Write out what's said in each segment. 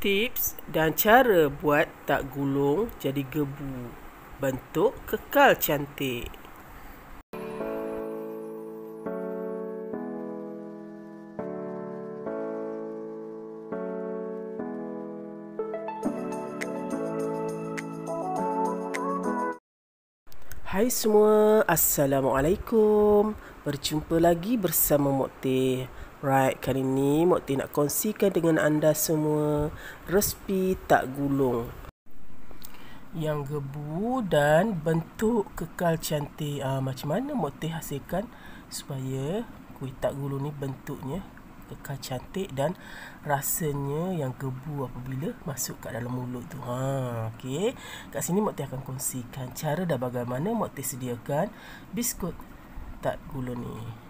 tips dan cara buat tak gulung jadi gebu bentuk kekal cantik. Hai semua, assalamualaikum. Berjumpa lagi bersama Mokteh. Right, kali ni Mokti nak kongsikan dengan anda semua resipi tak gulung. Yang gebu dan bentuk kekal cantik. Ah, macam mana Mokti hasilkan supaya kuih tak gulung ni bentuknya kekal cantik dan rasanya yang gebu apabila masuk kat dalam mulut tu. Ha, okay. Kat sini Mokti akan kongsikan cara dan bagaimana Mokti sediakan biskut tak gulung ni.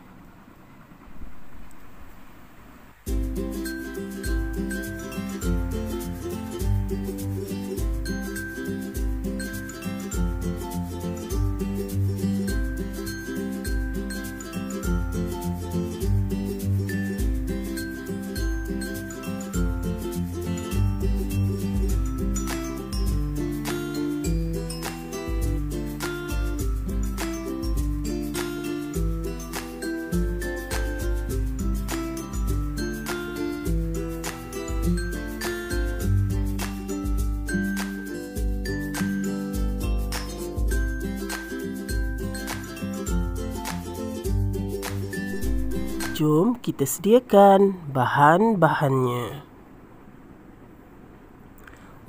Jom kita sediakan bahan-bahannya.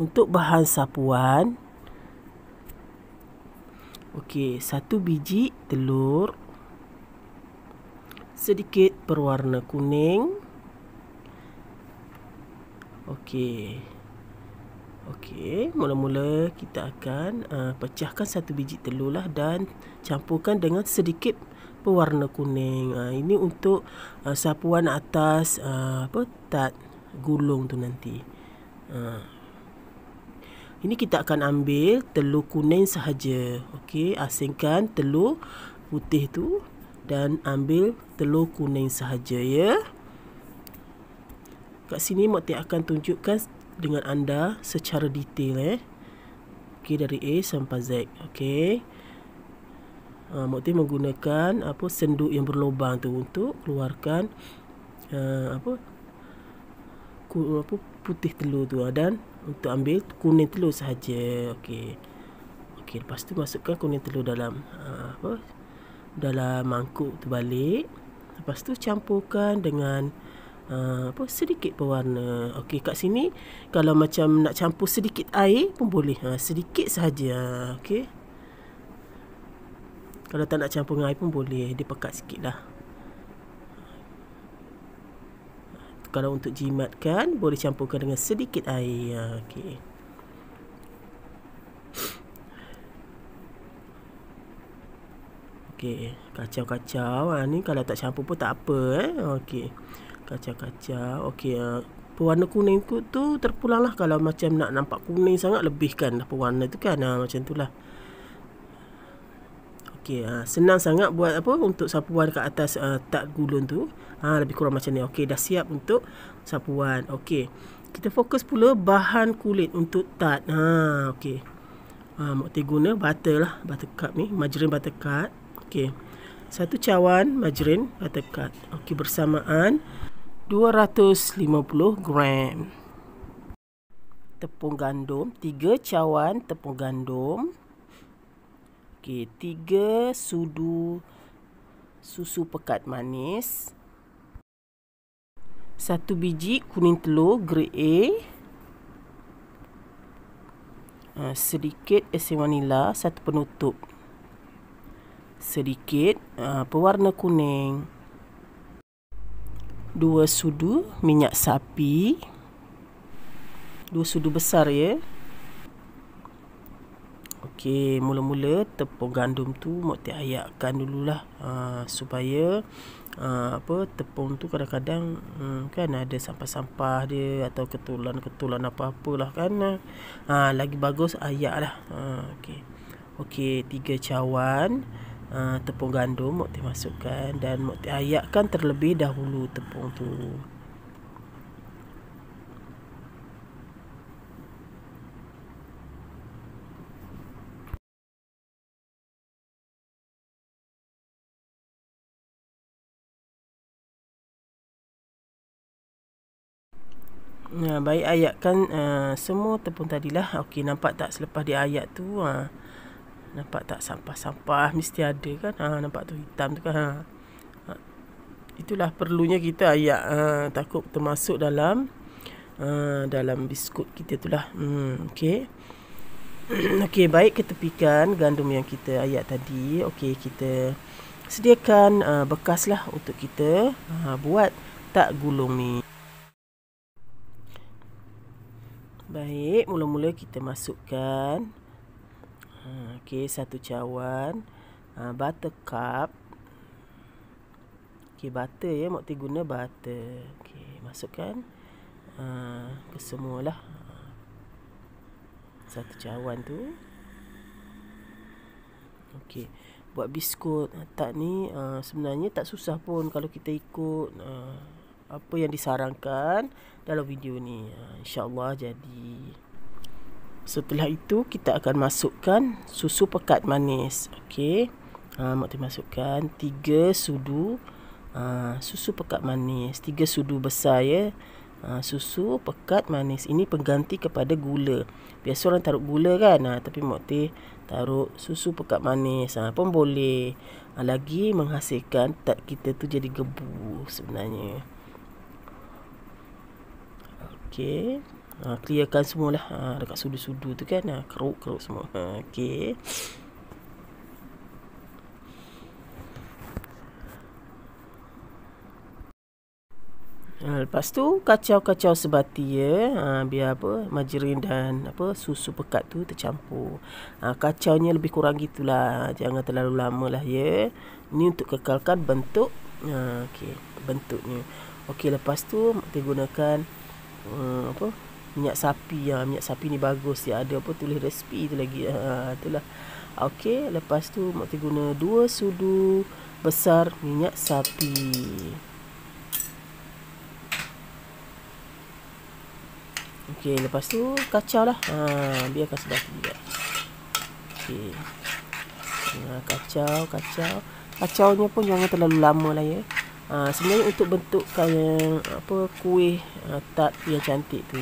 Untuk bahan sapuan, okey, satu biji telur, sedikit berwarna kuning, okey, okey, mula-mula kita akan uh, pecahkan satu biji telur lah dan campurkan dengan sedikit apa warna kuning uh, ini untuk uh, sapuan atas uh, apa tat gulung tu nanti uh. ini kita akan ambil telur kuning sahaja okey asingkan telur putih tu dan ambil telur kuning sahaja ya kat sini mak akan tunjukkan dengan anda secara detail eh okey dari A sampai Z okey Ha, ah, maksudnya menggunakan apa senduk yang berlubang tu untuk keluarkan uh, apa ku, apa putih telur tu ah, dan untuk ambil kuning telur sahaja. Okey. Okey, lepas tu masukkan kuning telur dalam uh, apa dalam mangkuk tu balik. Lepas tu campurkan dengan uh, apa sedikit pewarna. Okey, kat sini kalau macam nak campur sedikit air pun boleh. Ha, sedikit sahaja. Okey. Kalau tak nak campur dengan air pun boleh Dia pekat sikit lah Kalau untuk jimat kan Boleh campurkan dengan sedikit air okay. Okay, kacau-kacau. Ha, ni kalau tak campur pun tak apa eh. Okey. Kacau-kacau. Okey, uh, pewarna kuning tu terpulanglah kalau macam nak nampak kuning sangat lebihkan lah pewarna tu kan. Ha, macam tu lah. Okey, ha, senang sangat buat apa untuk sapuan kat atas uh, tak gulung tu. Ha, lebih kurang macam ni. Okey, dah siap untuk sapuan. Okey. Kita fokus pula bahan kulit untuk tat. Ha, okey. Ha, Mokti guna butter lah. Butter cup ni. Majerin butter cup. Okey. Satu cawan majerin butter cup. Okey, bersamaan 250 gram. Tepung gandum. Tiga cawan tepung gandum. Okey, tiga sudu susu pekat manis. Satu biji kuning telur grade A. Uh, sedikit esen vanila, satu penutup. Sedikit uh, pewarna kuning. Dua sudu minyak sapi. Dua sudu besar ya. Okey, mula-mula tepung gandum tu mesti ayakkan dululah uh, supaya uh, apa tepung tu kadang-kadang um, kan ada sampah-sampah dia atau ketulan-ketulan apa-apalah kan. Ah uh, lagi bagus ayaklah. Ah uh, okey. Okey, tiga cawan uh, tepung gandum mesti masukkan dan mesti ayakkan terlebih dahulu tepung tu. Ha, baik ayat kan uh, semua tepun tadilah. Okey nampak tak selepas dia ayat tu ha, nampak tak sampah-sampah mesti ada kan. Ha, nampak tu hitam tu kan. Ha. ha itulah perlunya kita ayat ha, takut termasuk dalam uh, dalam biskut kita itulah. Hmm, Okey. Okey baik ketepikan gandum yang kita ayat tadi. Okey kita sediakan uh, ha, bekas lah untuk kita uh, buat tak gulung ni. Baik, mula-mula kita masukkan ha, Okey, satu cawan ha, Butter cup Okey, butter ya, mokti guna butter Okey, masukkan ha, Kesemualah Satu cawan tu Okey, buat biskut Tak ni, ha, sebenarnya tak susah pun Kalau kita ikut Haa apa yang disarankan dalam video ni ha, insya Allah jadi Setelah itu kita akan masukkan susu pekat manis Okey Ah, ha, Maksudnya masukkan 3 sudu uh, susu pekat manis 3 sudu besar ya uh, Susu pekat manis Ini pengganti kepada gula Biasa orang taruh gula kan uh, Tapi maksudnya taruh susu pekat manis uh, Pun boleh uh, Lagi menghasilkan tak kita tu jadi gebu sebenarnya Okey. Ha, clearkan semua lah. Ha, ah, dekat sudu-sudu tu kan. Ha, keruk-keruk semua. Ha, Okey. Ha, lepas tu kacau-kacau sebati ya. Ha, biar apa majerin dan apa susu pekat tu tercampur. Ha, kacaunya lebih kurang gitulah. Jangan terlalu lama lah ya. Ini untuk kekalkan bentuk. Ha, okay, bentuknya. Okey lepas tu kita gunakan uh, apa minyak sapi ya uh, minyak sapi ni bagus ya ada apa tulis resipi tu lagi uh, itulah okey lepas tu mak tu guna dua sudu besar minyak sapi okey lepas tu kacau lah ha uh, biarkan sebab juga okey uh, kacau kacau kacaunya pun jangan terlalu lama lah ya Ha, sebenarnya untuk bentukkan yang apa kuih uh, tart yang cantik tu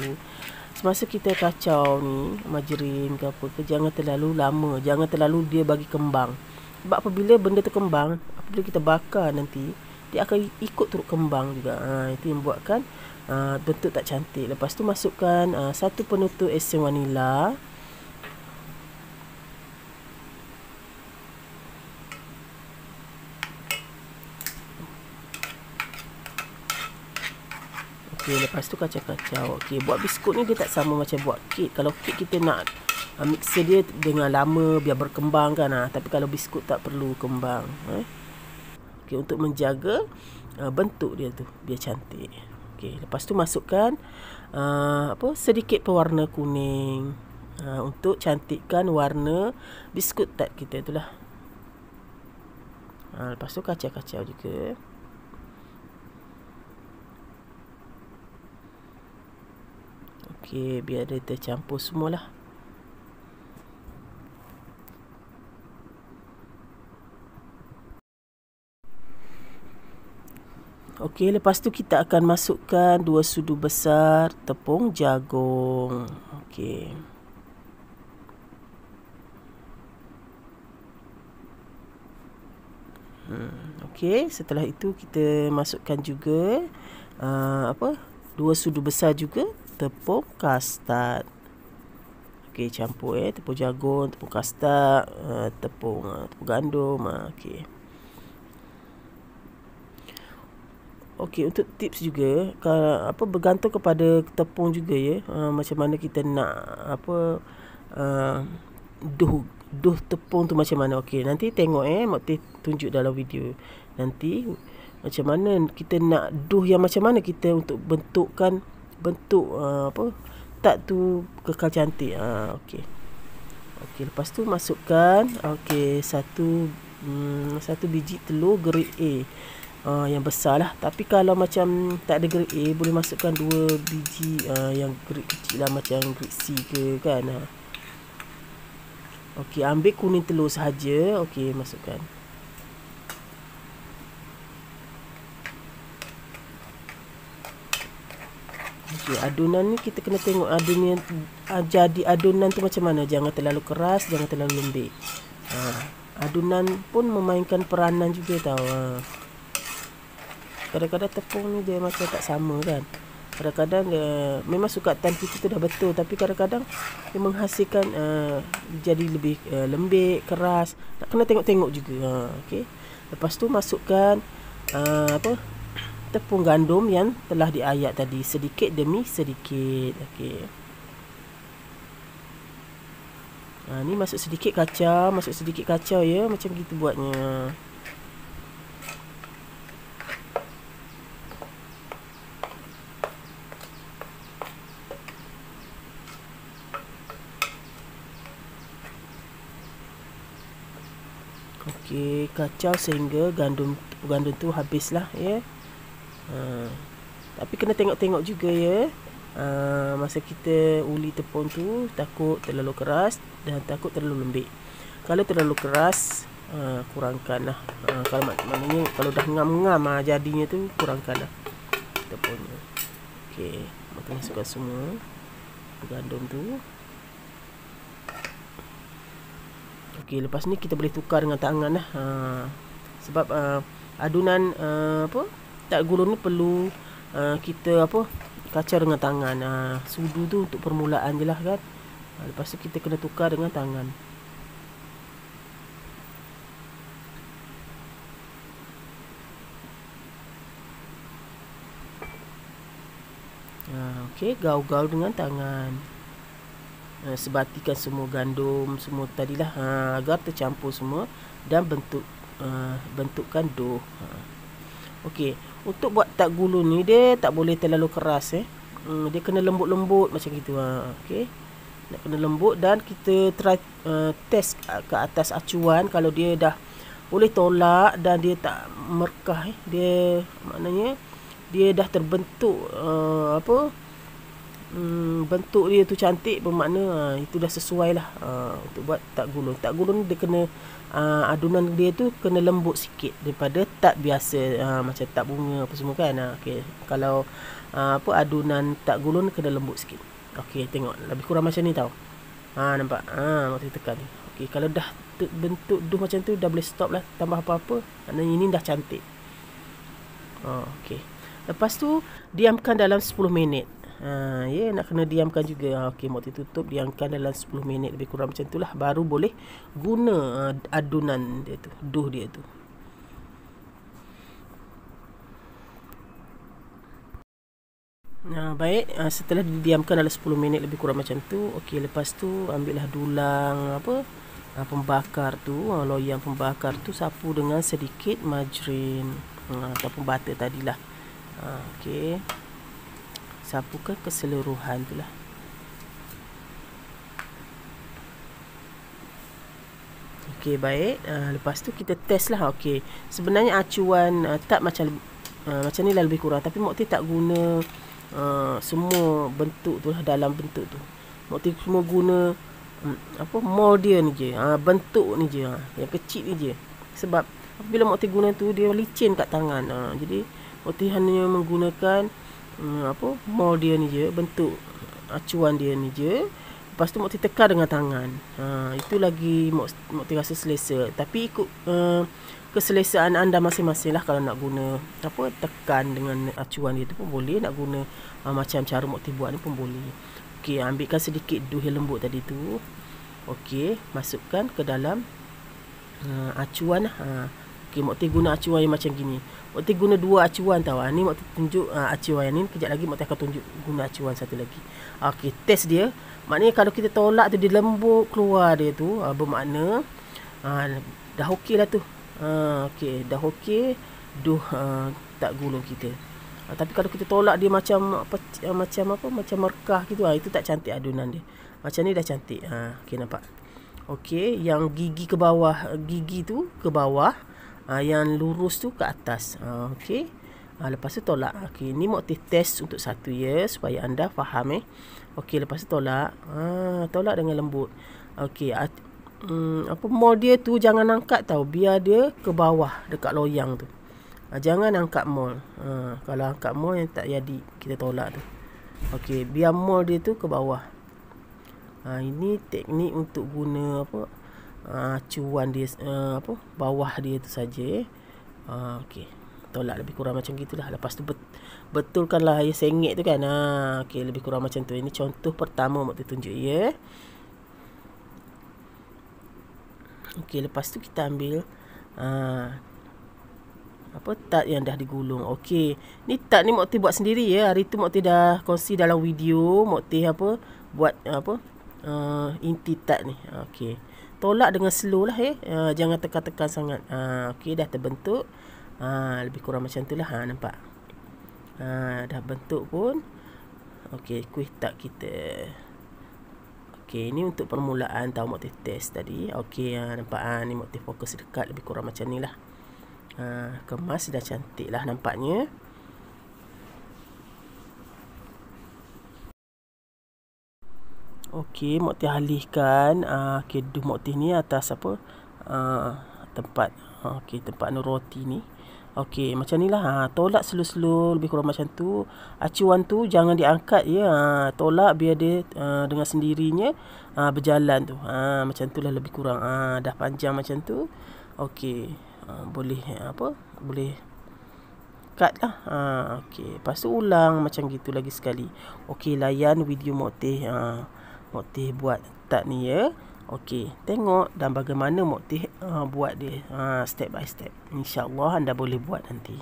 semasa kita kacau ni majerin ke apa ke jangan terlalu lama jangan terlalu dia bagi kembang sebab apabila benda tu terkembang apabila kita bakar nanti dia akan ikut turut kembang juga ha, itu yang buatkan uh, bentuk tak cantik lepas tu masukkan uh, satu penutup esen vanila Okey, lepas tu kacau-kacau. Okey, buat biskut ni dia tak sama macam buat kek. Kalau kek kita nak uh, mixer dia dengan lama biar berkembang kan. Uh. Tapi kalau biskut tak perlu kembang. Eh? Okey, untuk menjaga uh, bentuk dia tu. Biar cantik. Okey, lepas tu masukkan uh, apa sedikit pewarna kuning. Uh, untuk cantikkan warna biskut tak kita itulah. Uh, lepas tu kacau-kacau juga. Eh? Okey, biar dia tercampur semualah. Okey, lepas tu kita akan masukkan dua sudu besar tepung jagung. Okey. Hmm, okey, setelah itu kita masukkan juga uh, apa? Dua sudu besar juga tepung kastard. okay campur eh tepung jagung, tepung kastard, uh, eh, tepung uh, tepung gandum, uh, okey. Okey, untuk tips juga kalau apa bergantung kepada tepung juga ya. Uh, macam mana kita nak apa uh, dough duh tepung tu macam mana okey nanti tengok eh mesti tunjuk dalam video nanti macam mana kita nak duh yang macam mana kita untuk bentukkan bentuk uh, apa tak tu kekal cantik ha uh, okey okey lepas tu masukkan okey satu mm, satu biji telur grade A uh, yang besar lah tapi kalau macam tak ada grade A boleh masukkan dua biji uh, yang grade kecil lah macam grade C ke kan ha uh. Okey, ambil kuning telur sahaja. Okey, masukkan. okey adunan ni kita kena tengok adunan uh, ah, jadi adunan tu macam mana jangan terlalu keras jangan terlalu lembik ha uh, adunan pun memainkan peranan juga tau ha kadang-kadang tepung ni dia macam tak sama kan kadang-kadang uh, memang suka tanti kita dah betul tapi kadang-kadang dia menghasilkan uh, jadi lebih uh, lembik keras nak kena tengok-tengok juga ha uh, lepas tu masukkan uh, apa tepung gandum yang telah diayak tadi sedikit demi sedikit okey Ha, ni masuk sedikit kacau Masuk sedikit kacau ya Macam kita buatnya Okey, kacau sehingga gandum gandum tu habislah ya. Ha. tapi kena tengok-tengok juga ya uh, masa kita uli tepung tu takut terlalu keras dan takut terlalu lembik kalau terlalu keras ha, kurangkan lah uh, kalau mak maknanya kalau dah ngam-ngam uh, jadinya tu kurangkan lah tepungnya Okay, maka masukkan semua gandum tu Okey, lepas ni kita boleh tukar dengan tangan lah. Ha, sebab uh, adunan uh, apa? tak gulung ni perlu uh, kita apa kacau dengan tangan uh, sudu tu untuk permulaan je lah kan uh, lepas tu kita kena tukar dengan tangan uh, ah, ok gaul-gaul dengan tangan uh, sebatikan semua gandum semua tadilah uh, agar tercampur semua dan bentuk uh, bentukkan doh uh. Okey, untuk buat tak gulu ni dia tak boleh terlalu keras eh. Hmm, dia kena lembut-lembut macam gitu ha. Okey. Nak kena lembut dan kita try uh, test ke atas acuan kalau dia dah boleh tolak dan dia tak merkah eh. Dia maknanya dia dah terbentuk uh, apa? Hmm, bentuk dia tu cantik bermakna uh, itu dah sesuai lah uh, untuk buat tak gulung. Tak gulung dia kena uh, ah, adunan dia tu kena lembut sikit daripada tak biasa uh, macam tak bunga apa semua kan. Uh, ah, okay. Kalau uh, apa adunan tak gulung kena lembut sikit. Okey, tengok lebih kurang macam ni tau. Ha uh, nampak. Ha uh, waktu tekan ni. Okey, kalau dah bentuk duh macam tu dah boleh stop lah tambah apa-apa. Maknanya ini dah cantik. Oh, okey. Lepas tu diamkan dalam 10 minit ha, ya yeah, nak kena diamkan juga ha, okey mesti tutup diamkan dalam 10 minit lebih kurang macam itulah baru boleh guna ha, adunan dia tu duh dia tu Nah, ha, baik ha, setelah didiamkan dalam 10 minit lebih kurang macam tu okey lepas tu ambillah dulang apa pembakar tu loyang pembakar tu sapu dengan sedikit margarin ataupun butter tadilah okey sapu ke keseluruhan tu lah ok baik uh, lepas tu kita test lah okay. sebenarnya acuan uh, tak macam uh, macam ni lah lebih kurang tapi Mokti tak guna uh, semua bentuk tu lah dalam bentuk tu Mokti semua guna um, apa mold dia ni je uh, bentuk ni je uh, yang kecil ni je sebab bila Mokti guna tu dia licin kat tangan uh, jadi Mokti hanya menggunakan Eh, apa mold dia ni je bentuk acuan dia ni je lepas tu mesti tekan dengan tangan ha itu lagi mesti rasa selesa tapi ikut uh, keselesaan anda masing-masing lah kalau nak guna apa tekan dengan acuan dia tu pun boleh nak guna uh, macam cara mesti buat ni pun boleh okey ambilkan sedikit duhi lembut tadi tu okey masukkan ke dalam uh, acuan lah. ha uh, okey mak guna acuan yang macam gini mak guna dua acuan tau ah, ni mak tunjuk uh, acuan yang ni kejap lagi mak akan tunjuk guna acuan satu lagi okey test dia maknanya kalau kita tolak tu dia lembut keluar dia tu uh, bermakna uh, dah okey lah tu uh, okey dah okey duh uh, tak gulung kita uh, tapi kalau kita tolak dia macam apa, macam apa macam merkah gitu uh, itu tak cantik adunan dia macam ni dah cantik uh, okey nampak Okey, yang gigi ke bawah, gigi tu ke bawah uh, yang lurus tu ke atas uh, okey uh, lepas tu tolak okey ni motif test untuk satu ya supaya anda faham eh okey lepas tu tolak uh, tolak dengan lembut okey uh, um, apa mall dia tu jangan angkat tau biar dia ke bawah dekat loyang tu uh, jangan angkat mall uh, kalau angkat mall yang tak jadi kita tolak tu okey biar mall dia tu ke bawah Ha, ini teknik untuk guna apa Ah, Cuan dia uh, apa bawah dia tu saja eh. Uh, okey. Tolak lebih kurang macam gitulah. Lepas tu bet- betulkanlah ya sengit tu kan. Ha okey lebih kurang macam tu. Ini contoh pertama mak tunjuk ya. Okey lepas tu kita ambil uh, apa tak yang dah digulung. Okey. Ni tak ni Mokti buat sendiri ya. Hari tu Mokti dah kongsi dalam video Mokti apa buat apa uh, inti tak ni. Okey tolak dengan slow lah eh. Uh, jangan tekan-tekan sangat. Ha, okey dah terbentuk. Ha, lebih kurang macam tu lah. Ha, nampak? Ha, dah bentuk pun. Okey, kuih tak kita. Okey, ini untuk permulaan tahu motif test tadi. Okey, ha, nampak ha, ni motif fokus dekat lebih kurang macam ni lah. Ha, kemas dah cantik lah nampaknya. Okey, Moktih alihkan uh, ah, keduh Moktih ni atas apa? Uh, tempat. Ah, okey, tempat Nuroti ni. Okey, macam ni lah. Ha, tolak slow-slow, lebih kurang macam tu. Acuan tu jangan diangkat ya. Ha, tolak biar dia ha, dengan sendirinya ha, berjalan tu. Ha, macam tu lah lebih kurang. Ha, dah panjang macam tu. Okey, ha, boleh eh, apa? Boleh cut lah. Ha, okey, lepas tu ulang macam gitu lagi sekali. Okey, layan video motif. Okey. Moktih buat tak ni ya. Okey, tengok dan bagaimana Moktih uh, ah, buat dia uh, step by step. InsyaAllah anda boleh buat nanti.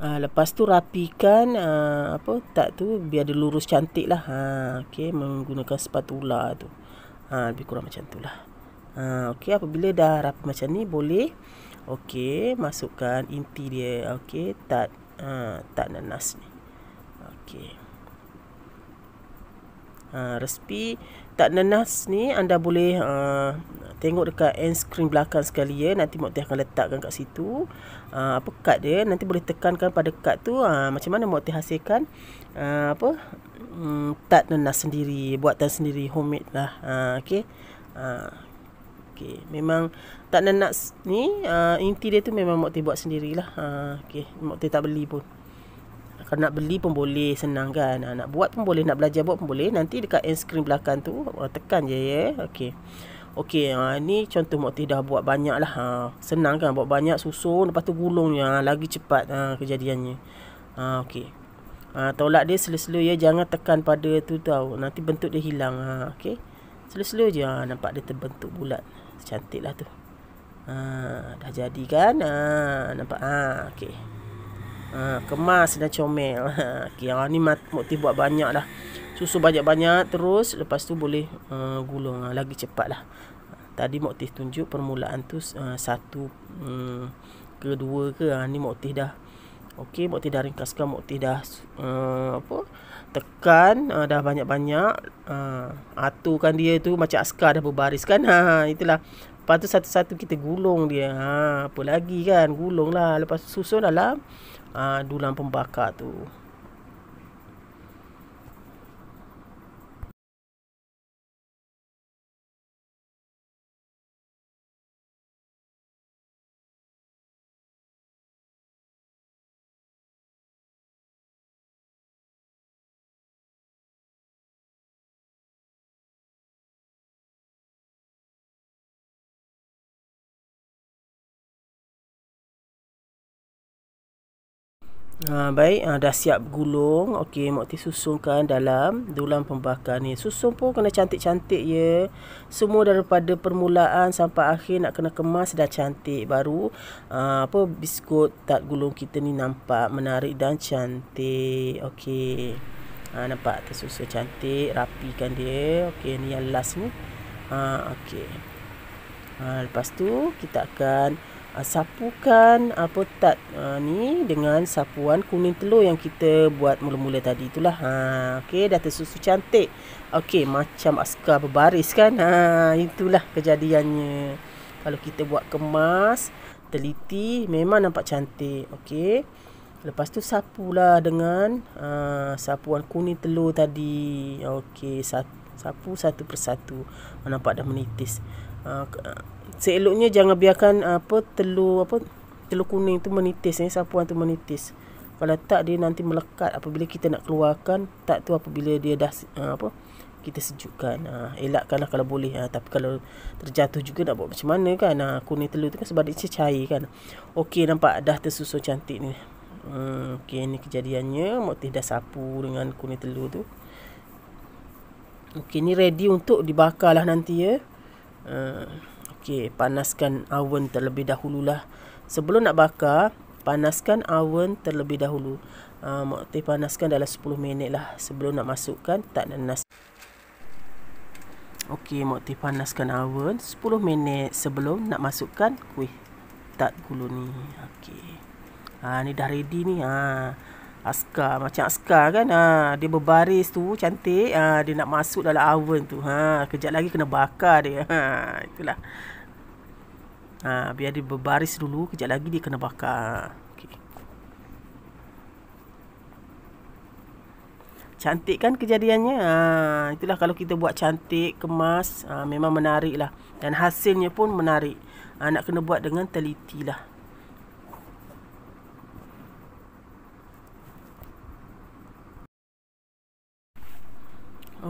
Uh, lepas tu rapikan uh, apa tak tu biar dia lurus cantik lah. Ha, ah, okay, menggunakan spatula tu. Ha, lebih kurang macam tu lah. Ha, okay, apabila dah rapi macam ni boleh. Okay, masukkan inti dia. Okay, tak uh, tak nanas ni. Okay. Ha, resipi tak nenas ni anda boleh uh, tengok dekat end screen belakang sekali ya nanti Moktih akan letakkan kat situ uh, apa kad dia nanti boleh tekankan pada kad tu uh, macam mana Moktih hasilkan uh, apa um, mm, tak nenas sendiri buatan sendiri homemade lah uh, okey uh, okey memang tak nenas ni uh, inti dia tu memang Moktih buat sendirilah uh, okey Moktih tak beli pun kalau nak beli pun boleh senang kan. Ah, nak buat pun boleh, nak belajar buat pun boleh. Nanti dekat end screen belakang tu oh, tekan je ya. Okey. Okey, ha, ni contoh Mokti dah buat banyak lah. Ha. Senang kan buat banyak susun lepas tu gulung ya. Lagi cepat ha, kejadiannya. Ha, Okey. Ha, tolak dia selesela ya. Jangan tekan pada tu tau. Nanti bentuk dia hilang. Ha, Okey. Selesela je. Ha, nampak dia terbentuk bulat. Cantik lah tu. Ha, dah jadi kan? Ha, nampak? Ha, Okey ha, Kemas dan comel ha, okay, Ni mukti buat banyak dah Susu banyak-banyak terus Lepas tu boleh ha, gulung ha, Lagi cepat lah Tadi mukti tunjuk permulaan tu ha, Satu hmm, Kedua ke ha, Ni mukti dah Okey, mukti dah ringkaskan mukti dah uh, apa? Tekan uh, dah banyak-banyak uh, aturkan dia tu macam askar dah berbaris kan. Ha, itulah. Lepas tu satu-satu kita gulung dia. Ha, apa lagi kan? Gulunglah lepas susun dalam uh, dulang pembakar tu Ha, baik, ha, dah siap gulung. Okey, Mokti susungkan dalam dulang pembakar ni. Susung pun kena cantik-cantik ya. Semua daripada permulaan sampai akhir nak kena kemas dah cantik. Baru ha, apa biskut tak gulung kita ni nampak menarik dan cantik. Okey. Ha, nampak tersusun cantik, rapikan dia. Okey, ni yang last ni. Ha, okey. Ha, lepas tu kita akan uh, sapukan apa uh, tat uh, ah, ni dengan sapuan kuning telur yang kita buat mula-mula tadi itulah. Ha okey dah tersusu cantik. Okey macam askar berbaris kan. Ha itulah kejadiannya. Kalau kita buat kemas teliti memang nampak cantik. Okey. Lepas tu sapulah dengan uh, sapuan kuning telur tadi. Okey, sapu satu persatu. Nampak dah menitis seeloknya jangan biarkan apa telur apa telur kuning tu menitis ni eh, sapuan tu menitis kalau tak dia nanti melekat apabila kita nak keluarkan tak tu apabila dia dah ah, apa kita sejukkan ah, elakkanlah kalau boleh ah, tapi kalau terjatuh juga nak buat macam mana kan kuning telur tu kan sebab dia cair kan okey nampak dah tersusun cantik ni hmm, okey ni kejadiannya motif dah sapu dengan kuning telur tu okey ni ready untuk dibakarlah nanti ya hmm. Okey, panaskan oven terlebih dahululah. Sebelum nak bakar, panaskan oven terlebih dahulu. Uh, ah, Maksudnya panaskan dalam 10 minit lah sebelum nak masukkan tak nanas. Okey, mesti panaskan oven 10 minit sebelum nak masukkan kuih tak gulung ni. Okey. Ha ni dah ready ni. Ha askar macam askar kan ha dia berbaris tu cantik ha dia nak masuk dalam oven tu ha kejap lagi kena bakar dia ha itulah ha biar dia berbaris dulu kejap lagi dia kena bakar ha, okey cantik kan kejadiannya ha itulah kalau kita buat cantik kemas ha, memang menariklah dan hasilnya pun menarik ha, nak kena buat dengan teliti lah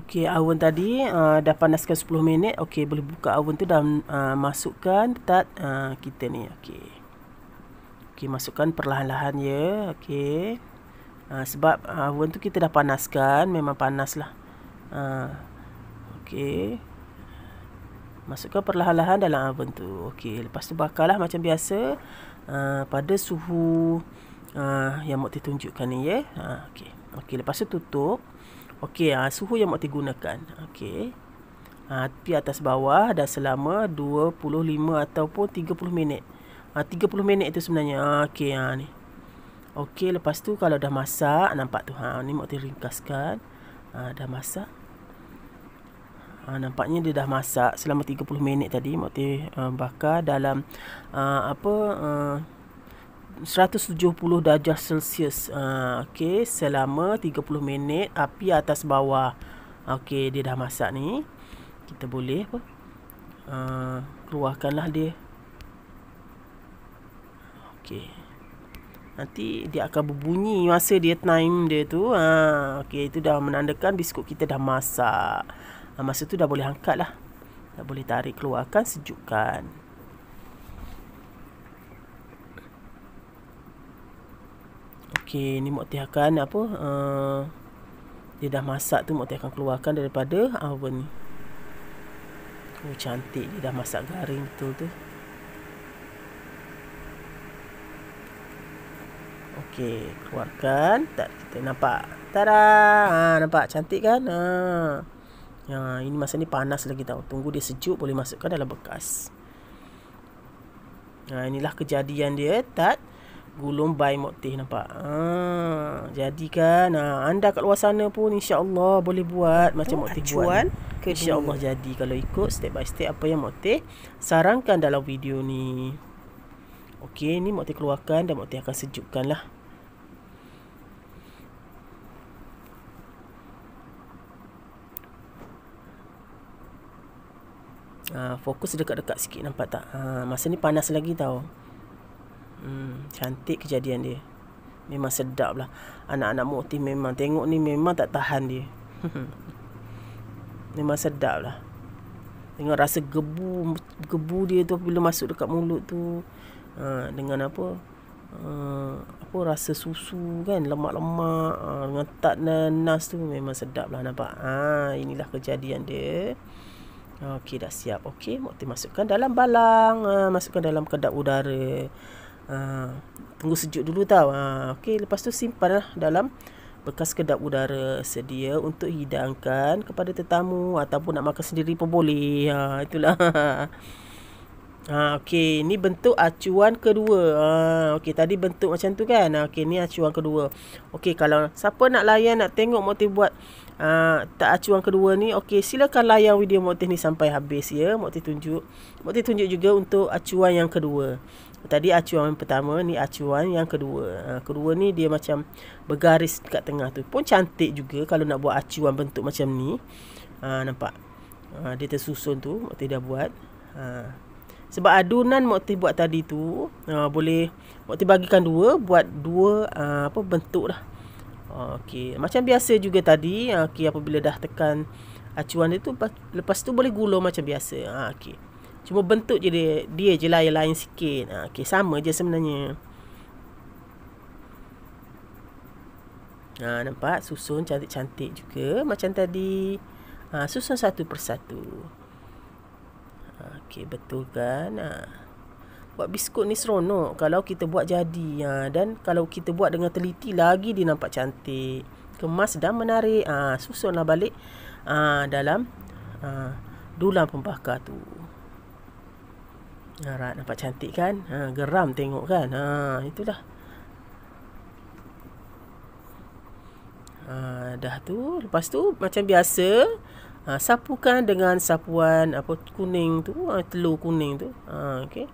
Okey, oven tadi uh, dah panaskan 10 minit. Okey, boleh buka oven tu dan uh, masukkan tat uh, kita ni. Okey. Okey, masukkan perlahan-lahan ya. Okey. Uh, sebab uh, oven tu kita dah panaskan, memang panaslah. Uh, Okey. Masukkan perlahan-lahan dalam oven tu. Okey, lepas tu bakarlah macam biasa uh, pada suhu uh, yang mak tunjukkan ni ya. Uh, Okey. Okey, lepas tu tutup. Okey, uh, suhu yang Mokti gunakan. Okey. Uh, ah, pi atas bawah dah selama 25 ataupun 30 minit. Ah, uh, 30 minit itu sebenarnya. Uh, Okey, uh, ni. Okey, lepas tu kalau dah masak, nampak tu. Ha, uh, ni Mokti ringkaskan. Uh, dah masak. Ha, nampaknya dia dah masak selama 30 minit tadi Mokti uh, bakar dalam uh, apa uh, 170 darjah Celsius. Ha, ah, okay, selama 30 minit api atas bawah. Okay, dia dah masak ni. Kita boleh apa? Ha, keluarkanlah dia. Okay. Nanti dia akan berbunyi masa dia time dia tu. Ha, ah, okay, itu dah menandakan biskut kita dah masak. Ha, masa tu dah boleh angkat lah. Dah boleh tarik keluarkan, sejukkan. Okey, ni Moktih akan apa? Uh, dia dah masak tu Moktih akan keluarkan daripada oven ni. Oh, cantik. Dia dah masak garing tu tu. Okey, keluarkan. Tak kita nampak. Tada! Ha, nampak cantik kan? Ha. Ya, ini masa ni panas lagi tau. Tunggu dia sejuk boleh masukkan dalam bekas. Nah, ha, inilah kejadian dia. Tak gulung bai motih nampak. Ha, ah, jadi kan ha, ah, anda kat luar sana pun insya-Allah boleh buat macam oh, motih buat. Insya-Allah jadi kalau ikut step by step apa yang motih sarankan dalam video ni. Okey, ni motih keluarkan dan motih akan sejukkan lah. Ha, fokus dekat-dekat sikit nampak tak? Ha, masa ni panas lagi tau. Hmm, cantik kejadian dia. Memang sedap lah. Anak-anak motif memang tengok ni memang tak tahan dia. memang sedap lah. Dengan rasa gebu gebu dia tu bila masuk dekat mulut tu. Uh, dengan apa? Uh, apa rasa susu kan lemak-lemak uh, dengan tak nanas tu memang sedap lah nampak ah uh, inilah kejadian dia Okey dah siap. Okey, mesti masukkan dalam balang, uh, masukkan dalam kedap udara. Ha, tunggu sejuk dulu tau. Ha, okay, lepas tu simpanlah dalam bekas kedap udara sedia untuk hidangkan kepada tetamu ataupun nak makan sendiri pun boleh. Ha, itulah. Ha, okay, ni bentuk acuan kedua. Ha, okay, tadi bentuk macam tu kan. Ha, okay, ni acuan kedua. Okay, kalau siapa nak layan, nak tengok motif buat ha, tak acuan kedua ni. Okay, silakan layan video motif ni sampai habis ya. Motif tunjuk. Motif tunjuk juga untuk acuan yang kedua tadi acuan pertama ni acuan yang kedua ha, kedua ni dia macam bergaris dekat tengah tu pun cantik juga kalau nak buat acuan bentuk macam ni ha, nampak ha, dia tersusun tu waktu dia buat ha. sebab adunan motif buat tadi tu ha, boleh motif bagikan dua buat dua ha, apa bentuk lah Okey, macam biasa juga tadi, okey ha, apabila dah tekan acuan dia tu lepas tu boleh gulung macam biasa. Ha okey. Cuma bentuk je dia Dia je lain-lain sikit ha, okay, Sama je sebenarnya ha, Nampak susun cantik-cantik juga Macam tadi ha, Susun satu persatu ha, okay, Betul kan ha. Buat biskut ni seronok Kalau kita buat jadi ha, Dan kalau kita buat dengan teliti Lagi dia nampak cantik Kemas dan menarik ha, Susunlah balik ha, Dalam ha, Dulang pembakar tu Alright, ah, nampak cantik kan? Ha, geram tengok kan? Ha, itulah. Ha, dah tu. Lepas tu, macam biasa, ha, sapukan dengan sapuan apa kuning tu, ha, telur kuning tu. Ha, okay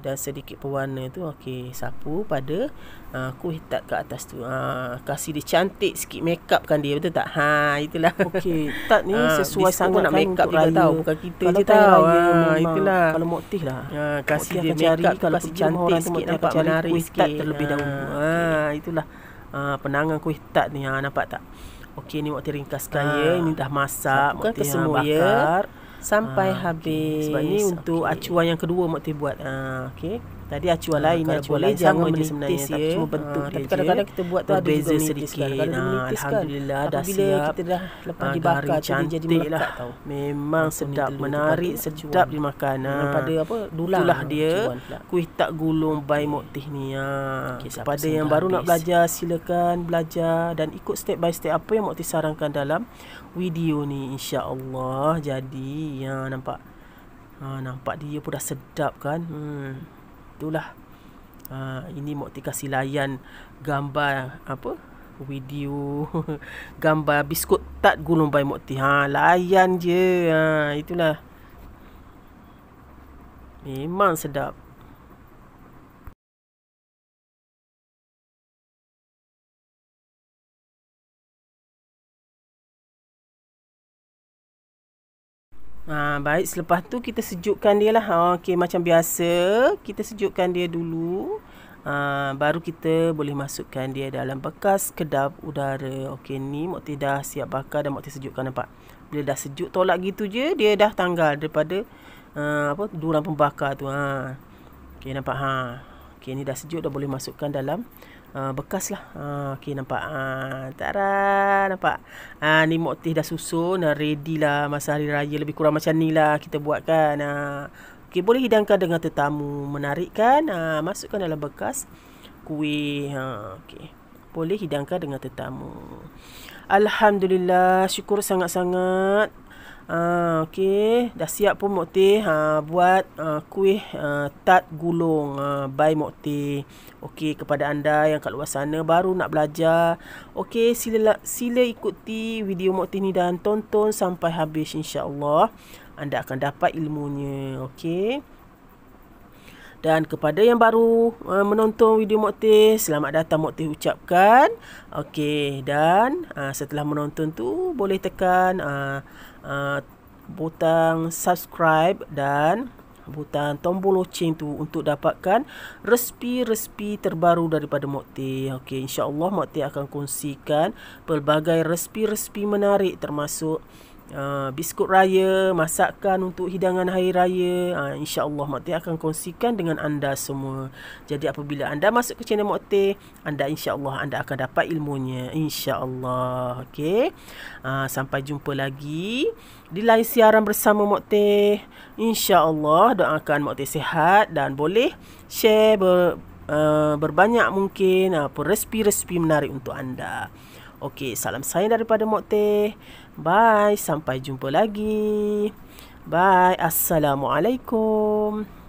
dan sedikit pewarna tu okey sapu pada uh, kuih tak ke atas tu ah uh, kasi dia cantik sikit make kan dia betul tak ha itulah okey tak ni ah, sesuai sangat nak kan makeup up tahu bukan kita kalau je tahu ha ah, itulah kalau motif lah ha uh, kasi dia make kalau kasi cantik orang sikit orang nampak menarik kuih sikit tat terlebih dahulu ha uh, itulah uh, penangan kuih tak ni ha uh, nampak tak Okey ni waktu ringkaskan ha. ya ini dah masak waktu kan semua. Ya. bakar. ya sampai ah, habis. Sebab ni okay. untuk acuan yang kedua Mak Teh buat. Ah, okay. Tadi acuan ah, lain ni acuan lain jangan menitis ya. Tapi cuma bentuk ha, dia. Tapi kadang-kadang kita buat tu ada juga kan. ah, menitis kan. Alhamdulillah kan. dah bila siap. Kita dah lepas ha, dibakar dia jadi melekat lah. tau. Memang sedap menarik sedap dimakan. Ha. Pada apa? Dulang. Itulah dia. Kuih tak gulung by Moktih ni. Ha. Kepada yang baru nak belajar silakan belajar dan ikut step by step apa yang Moktih sarankan dalam video ni insya-Allah jadi ya nampak ha, nampak dia pun dah sedap kan hmm itulah uh, ini mukti kasih layan gambar apa video gambar biskut tak gulung bai mukti ha layan je ha itulah memang sedap Ha, baik, selepas tu kita sejukkan dia lah. Ha, okey, macam biasa. Kita sejukkan dia dulu. Ha, baru kita boleh masukkan dia dalam bekas kedap udara. Okey, ni Mokti dah siap bakar dan Mokti sejukkan nampak. Bila dah sejuk tolak gitu je, dia dah tanggal daripada ha, apa durang pembakar tu. Ha. Okey, nampak? Ha. Okey, ni dah sejuk dah boleh masukkan dalam Ah, bekas lah. Ha, ah, okay, nampak. Ha, ah, tada, nampak. Ha, ni motif dah susun. Dah ready lah masa hari raya. Lebih kurang macam ni lah kita buat kan. Ha, okay, boleh hidangkan dengan tetamu. Menarik kan? Ha, masukkan dalam bekas kuih. Ha, okay. Boleh hidangkan dengan tetamu. Alhamdulillah. Syukur sangat-sangat. Ah, okey, dah siap pun mokte, ha buat uh, kuih uh, tat gulung uh, by mokte. Okay, kepada anda yang kat luar sana baru nak belajar, okay, sila sila ikuti video mokte ni dan tonton sampai habis insyaallah Anda akan dapat ilmunya, Okay, Dan kepada yang baru uh, menonton video Mokti, selamat datang Mokti ucapkan. Okey, dan uh, setelah menonton tu boleh tekan uh, Ah, butang subscribe dan butang tombol loceng tu untuk dapatkan resipi-resipi terbaru daripada Mokti. Okey, insya-Allah Mokti akan kongsikan pelbagai resipi-resipi menarik termasuk Ah, biskut raya, masakan untuk hidangan hari raya. Uh, InsyaAllah Mokte akan kongsikan dengan anda semua. Jadi apabila anda masuk ke channel Mokte, anda insyaAllah anda akan dapat ilmunya. InsyaAllah. Okay. Uh, ah, sampai jumpa lagi di lain siaran bersama Mokte. InsyaAllah doakan Mokte sehat dan boleh share ber, uh, berbanyak mungkin apa uh, resipi-resipi menarik untuk anda. Okey, salam saya daripada Mokteh. Bye, sampai jumpa lagi. Bye, Assalamualaikum.